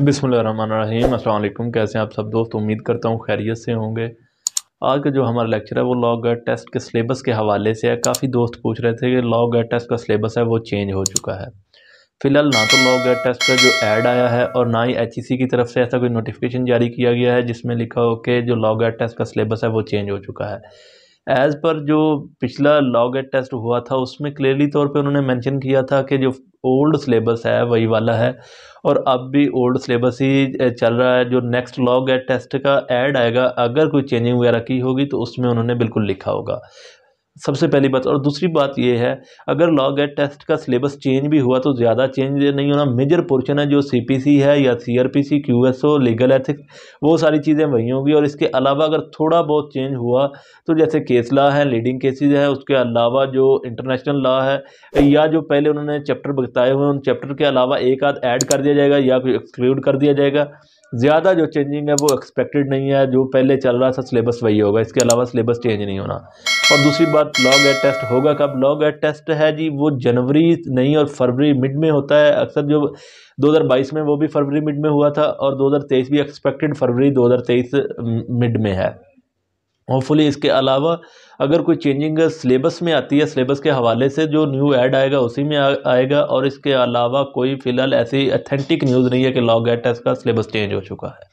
बिसमीम अल्लाम कैसे हैं आप सब दोस्त उम्मीद करता हूँ खैरियत से होंगे आज का जो हमारा लेक्चर है वो लॉ गट टेस्ट के सिलेबस के हवाले से है काफ़ी दोस्त पूछ रहे थे कि लॉ गट टेस्ट का सिलेबस है वो चेंज हो चुका है फ़िलहाल ना तो लॉ गट टेस्ट का जो ऐड आया है और ना ही एच e की तरफ से ऐसा कोई नोटिफिकेशन जारी किया गया है जिसमें लिखा हो कि जो लॉ गट टेस्ट का सिलेबस है वो चेंज हो चुका है एज़ पर जो पिछला लॉ गेट टेस्ट हुआ था उसमें क्लियरली तौर पे उन्होंने मेंशन किया था कि जो ओल्ड सिलेबस है वही वाला है और अब भी ओल्ड सिलेबस ही चल रहा है जो नेक्स्ट लॉ गेट टेस्ट का ऐड आएगा अगर कोई चेंजिंग वगैरह की होगी तो उसमें उन्होंने बिल्कुल लिखा होगा सबसे पहली बात और दूसरी बात यह है अगर लॉ गेट टेस्ट का सिलेबस चेंज भी हुआ तो ज़्यादा चेंज नहीं होना मेजर पोर्शन है जो सीपीसी है या सीआरपीसी क्यूएसओ लीगल एथिक्स वो सारी चीज़ें वही होंगी और इसके अलावा अगर थोड़ा बहुत चेंज हुआ तो जैसे केस लॉ है लीडिंग केसेज है उसके अलावा जो इंटरनेशनल लॉ है या जो पहले उन्होंने चैप्टर बताए हुए उन चैप्टर के अलावा एक आध ऐड कर दिया जाएगा या कोई एक्सक्लूड कर दिया जाएगा ज़्यादा जो चेंजिंग है वो एक्सपेक्टेड नहीं है जो पहले चल रहा था सिलेबस वही होगा इसके अलावा सिलेबस चेंज नहीं होना और दूसरी बात लॉग एड टेस्ट होगा कब लॉग एड टेस्ट है जी वो जनवरी नहीं और फरवरी मिड में होता है अक्सर जो 2022 में वो भी फरवरी मिड में हुआ था और 2023 भी एक्सपेक्टेड फरवरी 2023 मिड mm, में है होपफुली इसके अलावा अगर कोई चेंजिंग सिलेबस में आती है सिलेबस के हवाले से जो न्यू ऐड आएगा उसी में आ, आएगा और इसके अलावा कोई फ़िलहाल ऐसी अथेंटिक न्यूज़ नहीं है कि लॉग एड टेस्ट का सिलेबस चेंज हो चुका है